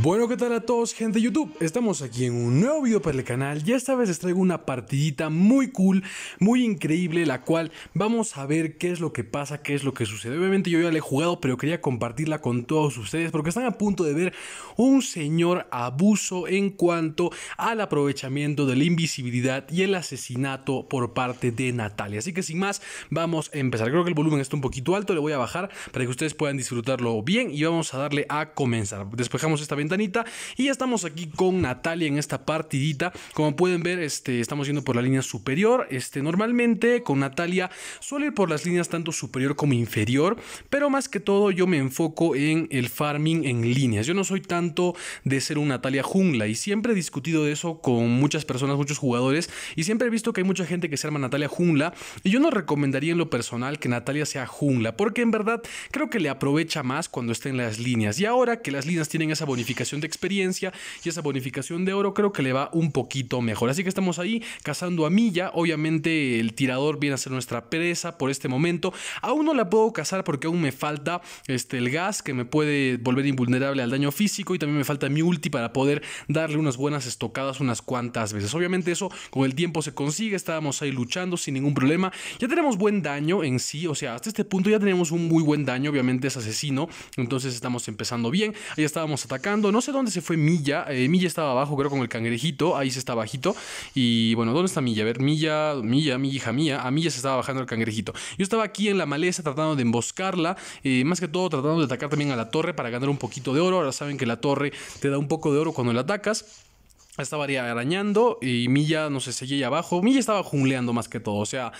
Bueno, ¿qué tal a todos, gente de YouTube? Estamos aquí en un nuevo video para el canal y esta vez les traigo una partidita muy cool, muy increíble, la cual vamos a ver qué es lo que pasa, qué es lo que sucede. Obviamente yo ya la he jugado, pero quería compartirla con todos ustedes porque están a punto de ver un señor abuso en cuanto al aprovechamiento de la invisibilidad y el asesinato por parte de Natalia. Así que sin más, vamos a empezar. Creo que el volumen está un poquito alto, le voy a bajar para que ustedes puedan disfrutarlo bien y vamos a darle a comenzar. Despejamos esta ventanita. Y ya estamos aquí con Natalia en esta partidita. Como pueden ver, este, estamos yendo por la línea superior. Este, normalmente con Natalia suele ir por las líneas tanto superior como inferior. Pero más que todo yo me enfoco en el farming en líneas. Yo no soy tanto de ser un Natalia jungla. Y siempre he discutido de eso con muchas personas, muchos jugadores. Y siempre he visto que hay mucha gente que se arma Natalia jungla. Y yo no recomendaría en lo personal que Natalia sea jungla. Porque en verdad creo que le aprovecha más cuando está en las líneas. Y ahora que las líneas tienen esa bonificación de experiencia y esa bonificación de oro creo que le va un poquito mejor. Así que estamos ahí cazando a Milla. Obviamente el tirador viene a ser nuestra presa por este momento. Aún no la puedo cazar porque aún me falta este, el gas que me puede volver invulnerable al daño físico y también me falta mi ulti para poder darle unas buenas estocadas unas cuantas veces. Obviamente eso con el tiempo se consigue. Estábamos ahí luchando sin ningún problema. Ya tenemos buen daño en sí. O sea, hasta este punto ya tenemos un muy buen daño. Obviamente es asesino. Entonces estamos empezando bien. Ahí estábamos atacando no sé dónde se fue Milla. Eh, Milla estaba abajo, creo, con el cangrejito. Ahí se está bajito. Y bueno, ¿dónde está Milla? A ver, Milla, Milla, mi hija mía. A Milla se estaba bajando el cangrejito. Yo estaba aquí en la maleza tratando de emboscarla. Eh, más que todo, tratando de atacar también a la torre para ganar un poquito de oro. Ahora saben que la torre te da un poco de oro cuando la atacas. Estaba arañando y Milla, no sé, seguía ahí abajo. Milla estaba jungleando más que todo. O sea,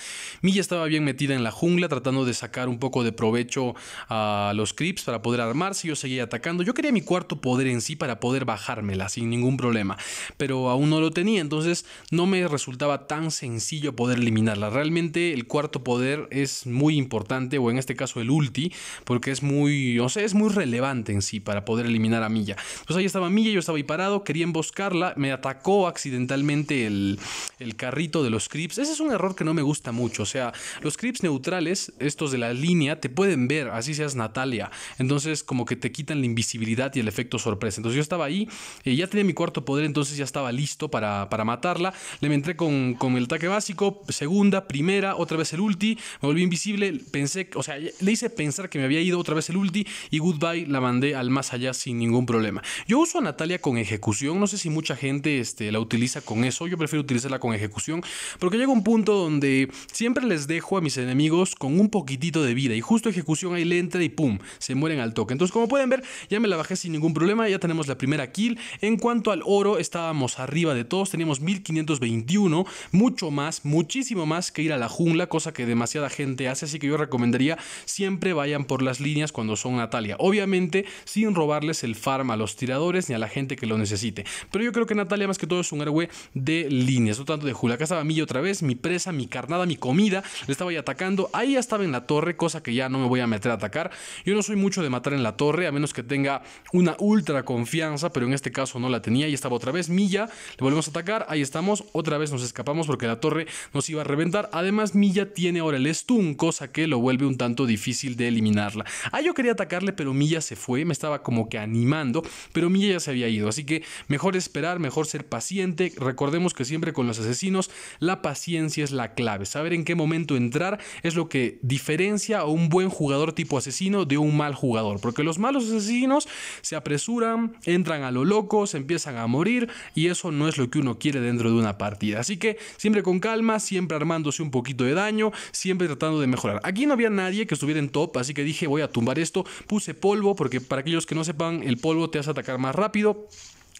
Milla estaba bien metida en la jungla, tratando de sacar un poco de provecho a los creeps para poder armarse. Yo seguía atacando. Yo quería mi cuarto poder en sí para poder bajármela sin ningún problema. Pero aún no lo tenía, entonces no me resultaba tan sencillo poder eliminarla. Realmente el cuarto poder es muy importante, o en este caso el ulti, porque es muy, o sea, es muy relevante en sí para poder eliminar a Milla. Entonces ahí estaba Milla, yo estaba ahí parado, quería emboscarla me atacó accidentalmente el, el carrito de los creeps. Ese es un error que no me gusta mucho. O sea, los creeps neutrales, estos de la línea, te pueden ver, así seas Natalia. Entonces, como que te quitan la invisibilidad y el efecto sorpresa. Entonces, yo estaba ahí, eh, ya tenía mi cuarto poder, entonces ya estaba listo para, para matarla. Le me entré con, con el ataque básico, segunda, primera, otra vez el ulti, me volví invisible. Pensé, o sea, le hice pensar que me había ido otra vez el ulti y goodbye la mandé al más allá sin ningún problema. Yo uso a Natalia con ejecución, no sé si mucha gente este, la utiliza con eso, yo prefiero utilizarla con ejecución, porque llega un punto donde siempre les dejo a mis enemigos con un poquitito de vida y justo ejecución ahí le entra y pum, se mueren al toque. Entonces como pueden ver, ya me la bajé sin ningún problema, ya tenemos la primera kill. En cuanto al oro, estábamos arriba de todos, teníamos 1521, mucho más, muchísimo más que ir a la jungla, cosa que demasiada gente hace, así que yo recomendaría siempre vayan por las líneas cuando son Natalia, obviamente sin robarles el farm a los tiradores ni a la gente que lo necesite. Pero yo creo que Natalia más que todo es un héroe de líneas, no tanto de Julia. Acá estaba Milla otra vez, mi presa, mi carnada, mi comida, le estaba ahí atacando. Ahí ya estaba en la torre, cosa que ya no me voy a meter a atacar. Yo no soy mucho de matar en la torre, a menos que tenga una ultra confianza, pero en este caso no la tenía. Ahí estaba otra vez Milla, le volvemos a atacar, ahí estamos, otra vez nos escapamos porque la torre nos iba a reventar. Además, Milla tiene ahora el stun, cosa que lo vuelve un tanto difícil de eliminarla. Ah, yo quería atacarle, pero Milla se fue, me estaba como que animando, pero Milla ya se había ido, así que mejor esperar, ser paciente. Recordemos que siempre con los asesinos la paciencia es la clave. Saber en qué momento entrar es lo que diferencia a un buen jugador tipo asesino de un mal jugador. Porque los malos asesinos se apresuran, entran a lo loco, se empiezan a morir y eso no es lo que uno quiere dentro de una partida. Así que siempre con calma, siempre armándose un poquito de daño, siempre tratando de mejorar. Aquí no había nadie que estuviera en top, así que dije voy a tumbar esto. Puse polvo porque para aquellos que no sepan el polvo te hace atacar más rápido.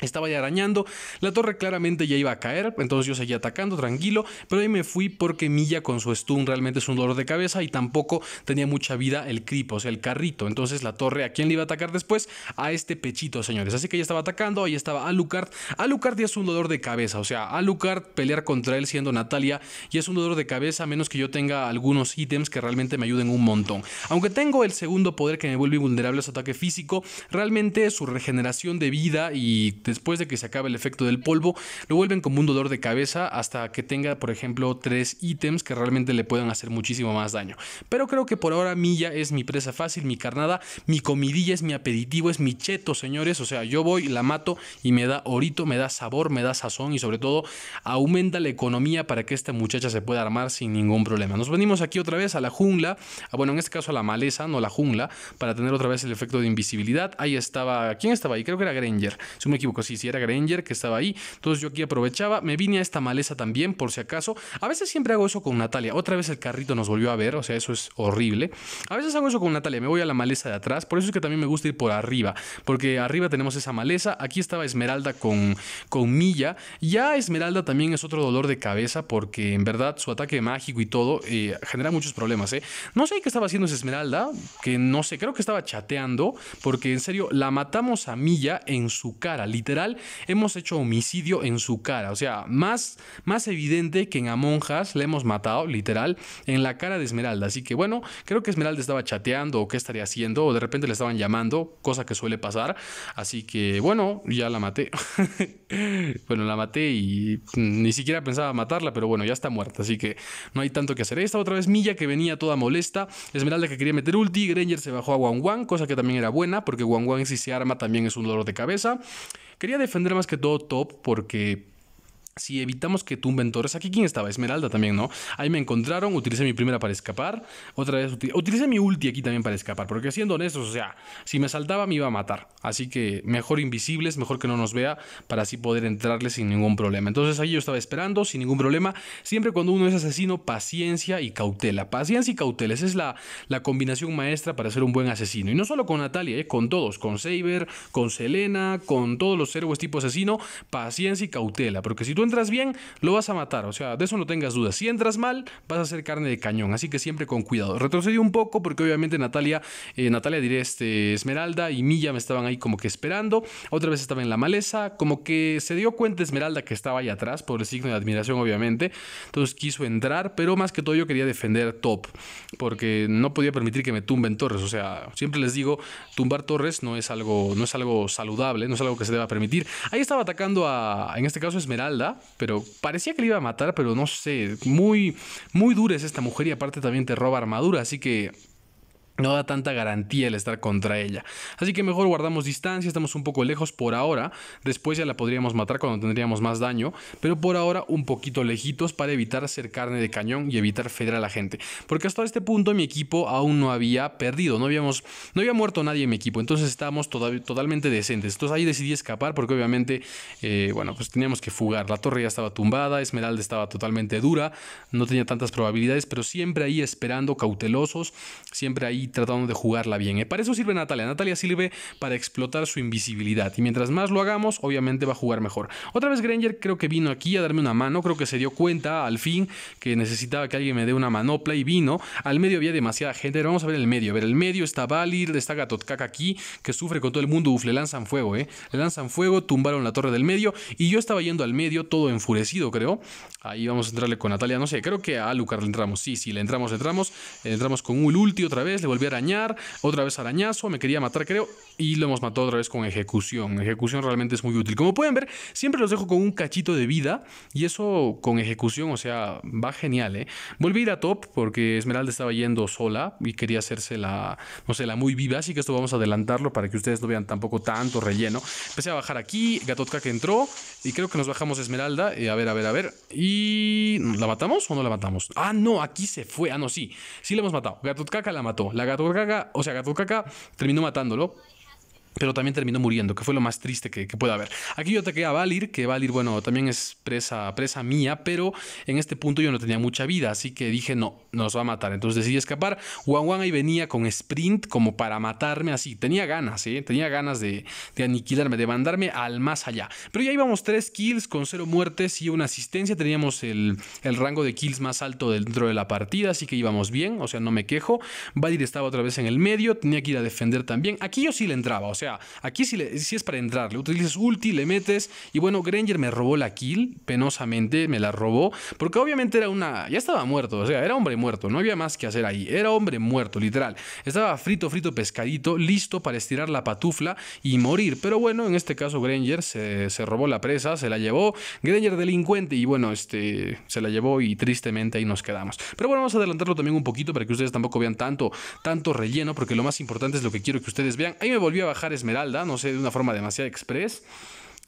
Estaba ya arañando, la torre claramente ya iba a caer, entonces yo seguía atacando tranquilo, pero ahí me fui porque Milla con su stun realmente es un dolor de cabeza y tampoco tenía mucha vida el creep, o sea, el carrito. Entonces la torre, ¿a quién le iba a atacar después? A este pechito, señores. Así que ya estaba atacando, ahí estaba Alucard. Alucard ya es un dolor de cabeza, o sea, Alucard pelear contra él siendo Natalia y es un dolor de cabeza a menos que yo tenga algunos ítems que realmente me ayuden un montón. Aunque tengo el segundo poder que me vuelve vulnerable a su ataque físico, realmente su regeneración de vida y Después de que se acabe el efecto del polvo, lo vuelven como un dolor de cabeza hasta que tenga, por ejemplo, tres ítems que realmente le puedan hacer muchísimo más daño. Pero creo que por ahora Milla es mi presa fácil, mi carnada, mi comidilla es mi aperitivo, es mi cheto, señores. O sea, yo voy, la mato y me da orito, me da sabor, me da sazón y sobre todo aumenta la economía para que esta muchacha se pueda armar sin ningún problema. Nos venimos aquí otra vez a la jungla, bueno, en este caso a la maleza, no la jungla, para tener otra vez el efecto de invisibilidad. Ahí estaba, ¿quién estaba ahí? Creo que era Granger, si me equivoco. Si si era Granger que estaba ahí. Entonces yo aquí aprovechaba, me vine a esta maleza también por si acaso. A veces siempre hago eso con Natalia. Otra vez el carrito nos volvió a ver, o sea, eso es horrible. A veces hago eso con Natalia, me voy a la maleza de atrás. Por eso es que también me gusta ir por arriba, porque arriba tenemos esa maleza. Aquí estaba Esmeralda con, con Milla. Ya Esmeralda también es otro dolor de cabeza porque en verdad su ataque mágico y todo eh, genera muchos problemas. ¿eh? No sé qué estaba haciendo esa Esmeralda, que no sé, creo que estaba chateando porque en serio la matamos a Milla en su cara, literalmente literal, hemos hecho homicidio en su cara. O sea, más, más evidente que en Amonjas le hemos matado, literal, en la cara de Esmeralda. Así que bueno, creo que Esmeralda estaba chateando o qué estaría haciendo, o de repente le estaban llamando, cosa que suele pasar. Así que bueno, ya la maté. bueno, la maté y ni siquiera pensaba matarla, pero bueno, ya está muerta, así que no hay tanto que hacer. Esta otra vez Milla que venía toda molesta, Esmeralda que quería meter ulti, Granger se bajó a Wang Wan, cosa que también era buena, porque Wang Wan si se arma también es un dolor de cabeza. Quería defender más que todo Top porque si evitamos que tumben torres, aquí quién estaba, Esmeralda también, ¿no? Ahí me encontraron, utilicé mi primera para escapar, otra vez utilicé, mi ulti aquí también para escapar, porque siendo honestos, o sea, si me saltaba me iba a matar, así que mejor invisibles, mejor que no nos vea, para así poder entrarle sin ningún problema. Entonces ahí yo estaba esperando, sin ningún problema, siempre cuando uno es asesino, paciencia y cautela, paciencia y cautela, esa es la, la combinación maestra para ser un buen asesino, y no solo con Natalia, ¿eh? con todos, con Saber, con Selena, con todos los héroes tipo asesino, paciencia y cautela, porque si tú entras bien, lo vas a matar. O sea, de eso no tengas dudas. Si entras mal, vas a ser carne de cañón. Así que siempre con cuidado. Retrocedí un poco porque obviamente Natalia, eh, Natalia diré, este, Esmeralda y Milla me estaban ahí como que esperando. Otra vez estaba en la maleza. Como que se dio cuenta Esmeralda que estaba ahí atrás por el signo de admiración, obviamente. Entonces quiso entrar, pero más que todo yo quería defender top porque no podía permitir que me tumben torres. O sea, siempre les digo, tumbar torres no es algo, no es algo saludable, no es algo que se deba permitir. Ahí estaba atacando a, en este caso, Esmeralda pero parecía que le iba a matar, pero no sé, muy, muy dura es esta mujer y aparte también te roba armadura, así que no da tanta garantía el estar contra ella. Así que mejor guardamos distancia, estamos un poco lejos por ahora. Después ya la podríamos matar cuando tendríamos más daño, pero por ahora un poquito lejitos para evitar hacer carne de cañón y evitar Federar a la gente. Porque hasta este punto mi equipo aún no había perdido, no, habíamos, no había muerto nadie en mi equipo, entonces estábamos totalmente decentes. Entonces ahí decidí escapar porque obviamente, eh, bueno, pues teníamos que fugar. La torre ya estaba tumbada, Esmeralda estaba totalmente dura, no tenía tantas probabilidades, pero siempre ahí esperando, cautelosos, siempre ahí tratando de jugarla bien. ¿eh? Para eso sirve Natalia. Natalia sirve para explotar su invisibilidad. Y mientras más lo hagamos, obviamente va a jugar mejor. Otra vez Granger creo que vino aquí a darme una mano. Creo que se dio cuenta al fin que necesitaba que alguien me dé una manopla y vino. Al medio había demasiada gente. vamos a ver el medio. A ver, el medio está Valir, está Gatotkaka aquí, que sufre con todo el mundo. Uf, le lanzan fuego, ¿eh? Le lanzan fuego, tumbaron la torre del medio. Y yo estaba yendo al medio todo enfurecido, creo. Ahí vamos a entrarle con Natalia. No sé, creo que a Lucar le entramos. Sí, sí, le entramos, le entramos. entramos con un ulti otra vez. Le volví a arañar, otra vez arañazo, me quería matar creo, y lo hemos matado otra vez con ejecución. Ejecución realmente es muy útil. Como pueden ver, siempre los dejo con un cachito de vida, y eso con ejecución, o sea, va genial, ¿eh? Volví a ir a top, porque Esmeralda estaba yendo sola, y quería hacerse la, no sé, la muy viva, así que esto vamos a adelantarlo para que ustedes no vean tampoco tanto relleno. Empecé a bajar aquí, Gatotka que entró, y creo que nos bajamos Esmeralda, y eh, a ver, a ver, a ver, y... ¿La matamos o no la matamos? Ah, no, aquí se fue, ah, no, sí, sí la hemos matado. Gatotkaka la mató, o sea, terminó matándolo pero también terminó muriendo, que fue lo más triste que, que pueda haber. Aquí yo ataqué a Valir, que Valir, bueno, también es presa, presa mía, pero en este punto yo no tenía mucha vida, así que dije, no, nos va a matar. Entonces decidí escapar. Wang Wang ahí venía con sprint como para matarme así. Tenía ganas, ¿eh? Tenía ganas de, aniquilarme, de mandarme al más allá. Pero ya íbamos 3 kills con cero muertes y una asistencia. Teníamos el, el rango de kills más alto dentro de la partida, así que íbamos bien, o sea, no me quejo. Valir estaba otra vez en el medio, tenía que ir a defender también. Aquí yo sí le entraba, o sea, aquí si, es para entrar, le utilizas ulti, le metes. Y bueno, Granger me robó la kill, penosamente me la robó. Porque obviamente era una. Ya estaba muerto, o sea, era hombre muerto, no había más que hacer ahí. Era hombre muerto, literal. Estaba frito, frito, pescadito, listo para estirar la patufla y morir. Pero bueno, en este caso Granger se, robó la presa, se la llevó. Granger delincuente y bueno, este se la llevó y tristemente ahí nos quedamos. Pero bueno, vamos a adelantarlo también un poquito para que ustedes tampoco vean tanto, tanto relleno, porque lo más importante es lo que quiero que ustedes vean. Ahí me volví a bajar Esmeralda, no sé, de una forma demasiado express.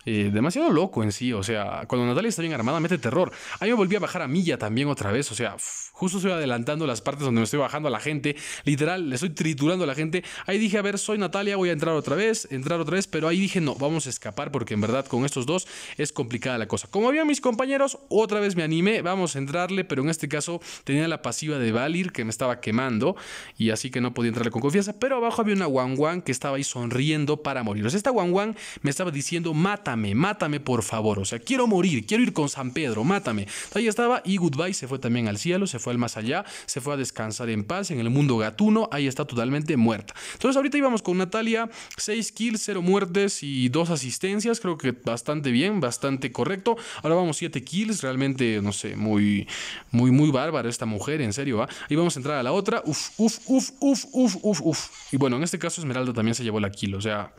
Eh, demasiado loco en sí. O sea, cuando Natalia está bien armada, mete terror. Ahí me volví a bajar a Milla también otra vez. O sea, justo estoy adelantando las partes donde me estoy bajando a la gente. Literal, le estoy triturando a la gente. Ahí dije, a ver, soy Natalia, voy a entrar otra vez, entrar otra vez. Pero ahí dije, no, vamos a escapar porque en verdad con estos dos es complicada la cosa. Como había mis compañeros, otra vez me animé, vamos a entrarle. Pero en este caso tenía la pasiva de Valir que me estaba quemando y así que no podía entrarle con confianza. Pero abajo había una Wang que estaba ahí sonriendo para morir. esta Wang me estaba diciendo, mata mátame, mátame por favor, o sea, quiero morir, quiero ir con San Pedro, mátame. Ahí estaba y Goodbye se fue también al cielo, se fue al más allá, se fue a descansar en paz en el mundo gatuno, ahí está totalmente muerta. Entonces ahorita íbamos con Natalia, 6 kills, 0 muertes y 2 asistencias, creo que bastante bien, bastante correcto. Ahora vamos 7 kills, realmente, no sé, muy, muy, muy bárbara esta mujer, en serio, va. ¿eh? Y vamos a entrar a la otra, uf, uf, uf, uf, uf, uf, uf. Y bueno, en este caso Esmeralda también se llevó la kill, o sea...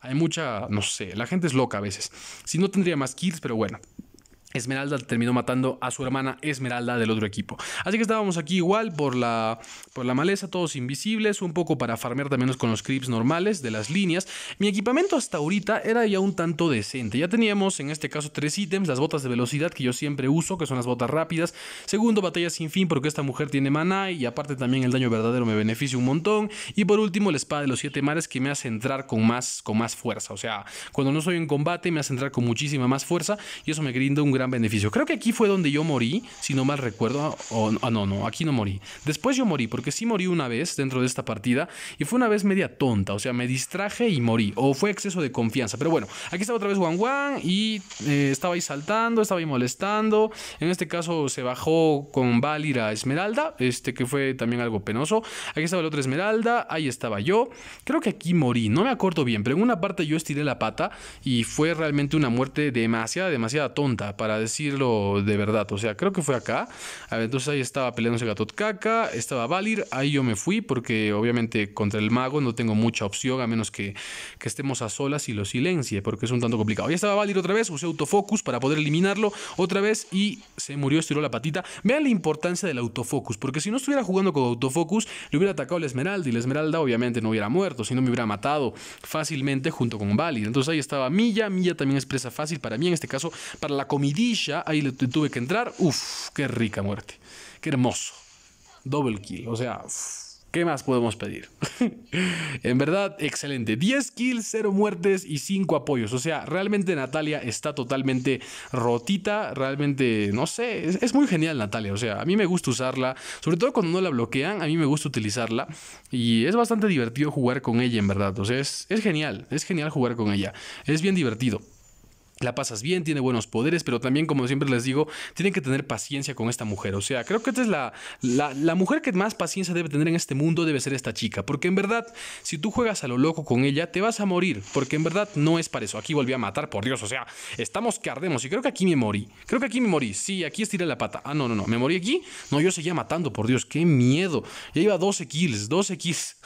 Hay mucha, no sé, la gente es loca a veces. Si no tendría más kills pero bueno. Esmeralda terminó matando a su hermana Esmeralda del otro equipo. Así que estábamos aquí igual por la, por la maleza, todos invisibles, un poco para farmear también con los creeps normales de las líneas. Mi equipamiento hasta ahorita era ya un tanto decente. Ya teníamos en este caso tres ítems, las botas de velocidad que yo siempre uso, que son las botas rápidas. Segundo, batalla sin fin porque esta mujer tiene maná y aparte también el daño verdadero me beneficia un montón. Y por último, la espada de los siete mares que me hace entrar con más, con más fuerza. O sea, cuando no soy en combate me hace entrar con muchísima más fuerza y eso me grinda un gran gran beneficio. Creo que aquí fue donde yo morí, si no mal recuerdo. O, ah, no, no, aquí no morí. Después yo morí, porque sí morí una vez dentro de esta partida y fue una vez media tonta, o sea, me distraje y morí. O fue exceso de confianza. Pero bueno, aquí estaba otra vez Juan Juan y eh, estaba ahí saltando, estaba ahí molestando. En este caso se bajó con Valir Esmeralda, este que fue también algo penoso. Aquí estaba el otro Esmeralda, ahí estaba yo. Creo que aquí morí, no me acuerdo bien, pero en una parte yo estiré la pata y fue realmente una muerte demasiada, demasiada tonta para para decirlo de verdad. O sea, creo que fue acá. A entonces ahí estaba peleándose Gatotkaka, estaba Valir. Ahí yo me fui porque obviamente contra el mago no tengo mucha opción a menos que, estemos a solas y lo silencie porque es un tanto complicado. Ahí estaba Valir otra vez, usé autofocus para poder eliminarlo otra vez y se murió, estiró la patita. Vean la importancia del autofocus porque si no estuviera jugando con autofocus le hubiera atacado la esmeralda y la esmeralda obviamente no hubiera muerto, si no me hubiera matado fácilmente junto con Valir. Entonces ahí estaba Milla. Milla también es presa fácil para mí en este caso para la comida ahí tuve que entrar. Uf, qué rica muerte. Qué hermoso. Double kill. O sea, ¿Qué más podemos pedir? en verdad, excelente. 10 kills, 0 muertes y 5 apoyos. O sea, realmente Natalia está totalmente rotita. Realmente, no sé, es, muy genial Natalia. O sea, a mí me gusta usarla. Sobre todo cuando no la bloquean, a mí me gusta utilizarla. Y es bastante divertido jugar con ella, en verdad. O sea, es genial. Es genial jugar con ella. Es bien divertido la pasas bien, tiene buenos poderes, pero también, como siempre les digo, tienen que tener paciencia con esta mujer. O sea, creo que esta es la, la, mujer que más paciencia debe tener en este mundo, debe ser esta chica. Porque en verdad, si tú juegas a lo loco con ella, te vas a morir. Porque en verdad no es para eso. Aquí volví a matar, por Dios. O sea, estamos que ardemos. Y creo que aquí me morí. Creo que aquí me morí. Sí, aquí estiré la pata. Ah, no, no, no. ¿Me morí aquí? No, yo seguía matando, por Dios. Qué miedo. Ya iba 12 kills, 12 kills.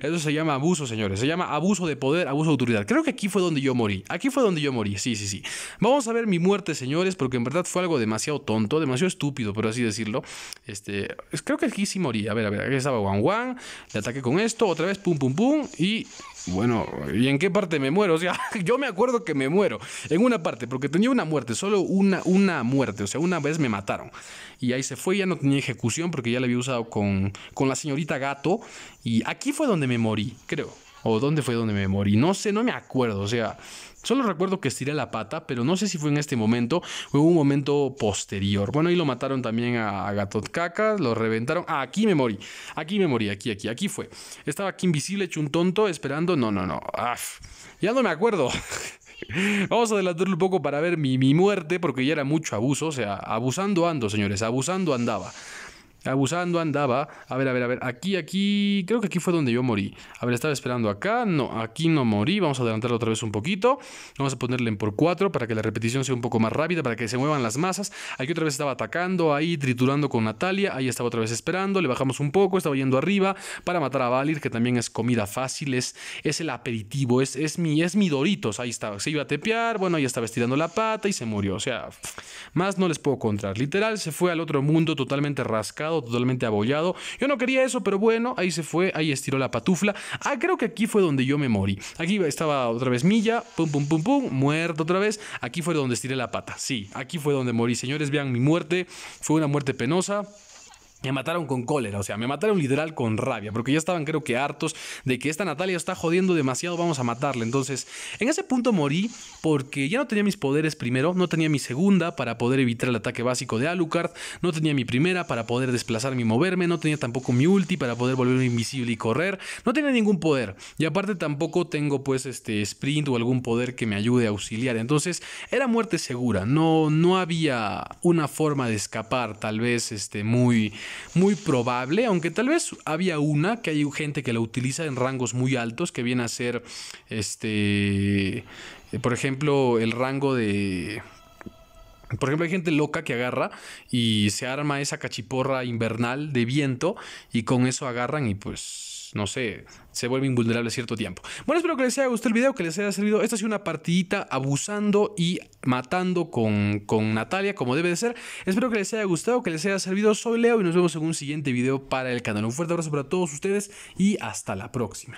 eso se llama abuso, señores. Se llama abuso de poder, abuso de autoridad. Creo que aquí fue donde yo morí. Aquí fue donde yo morí sí, sí, sí. Vamos a ver mi muerte, señores, porque en verdad fue algo demasiado tonto, demasiado estúpido, por así decirlo. Este, creo que aquí sí morí. A ver, a ver, aquí estaba Wang Wang. le ataqué con esto, otra vez, pum, pum, pum, y bueno, ¿y en qué parte me muero? O sea, yo me acuerdo que me muero en una parte, porque tenía una muerte, solo una, una muerte, o sea, una vez me mataron. Y ahí se fue, ya no tenía ejecución porque ya la había usado con, con la señorita gato. Y aquí fue donde me morí, creo. O dónde fue donde me morí. No sé, no me acuerdo. O sea, Solo recuerdo que estiré la pata, pero no sé si fue en este momento o en un momento posterior. Bueno, ahí lo mataron también a, Gatotkaka, lo reventaron. Ah, aquí me morí, aquí me morí, aquí, aquí, aquí fue. Estaba aquí invisible, hecho un tonto, esperando. No, no, no. ya no me acuerdo. Vamos a adelantarlo un poco para ver mi, mi muerte, porque ya era mucho abuso. O sea, abusando ando, señores, abusando andaba. Abusando andaba. A ver, a ver, a ver. Aquí, aquí. Creo que aquí fue donde yo morí. A ver, estaba esperando acá. No, aquí no morí. Vamos a adelantarlo otra vez un poquito. Vamos a ponerle en por 4 para que la repetición sea un poco más rápida, para que se muevan las masas. Aquí otra vez estaba atacando, ahí triturando con Natalia. Ahí estaba otra vez esperando. Le bajamos un poco. Estaba yendo arriba para matar a Valir, que también es comida fácil. Es, el aperitivo. Es, es, mi, es mi Doritos. Ahí estaba. Se iba a tepear. Bueno, ahí estaba estirando la pata y se murió. O sea, más no les puedo contar. Literal, se fue al otro mundo totalmente rascado totalmente abollado. Yo no quería eso, pero bueno, ahí se fue, ahí estiró la patufla. Ah, creo que aquí fue donde yo me morí. Aquí estaba otra vez Milla, pum, pum, pum, pum, muerto otra vez. Aquí fue donde estiré la pata. Sí, aquí fue donde morí. Señores, vean mi muerte. Fue una muerte penosa. Me mataron con cólera, o sea, me mataron literal con rabia, porque ya estaban creo que hartos de que esta Natalia está jodiendo demasiado, vamos a matarle. Entonces, en ese punto morí porque ya no tenía mis poderes primero, no tenía mi segunda para poder evitar el ataque básico de Alucard, no tenía mi primera para poder desplazarme y moverme, no tenía tampoco mi ulti para poder volverme invisible y correr, no tenía ningún poder. Y aparte tampoco tengo pues este sprint o algún poder que me ayude a auxiliar. Entonces, era muerte segura, no, no había una forma de escapar tal vez este muy muy probable, aunque tal vez había una que hay gente que la utiliza en rangos muy altos, que viene a ser, este, eh, por ejemplo, el rango de... Por ejemplo, hay gente loca que agarra y se arma esa cachiporra invernal de viento y con eso agarran y pues no sé, se vuelve invulnerable cierto tiempo. Bueno, espero que les haya gustado el video, que les haya servido. Esta ha sido una partidita abusando y matando con, con Natalia, como debe de ser. Espero que les haya gustado, que les haya servido. Soy Leo y nos vemos en un siguiente video para el canal. Un fuerte abrazo para todos ustedes y hasta la próxima.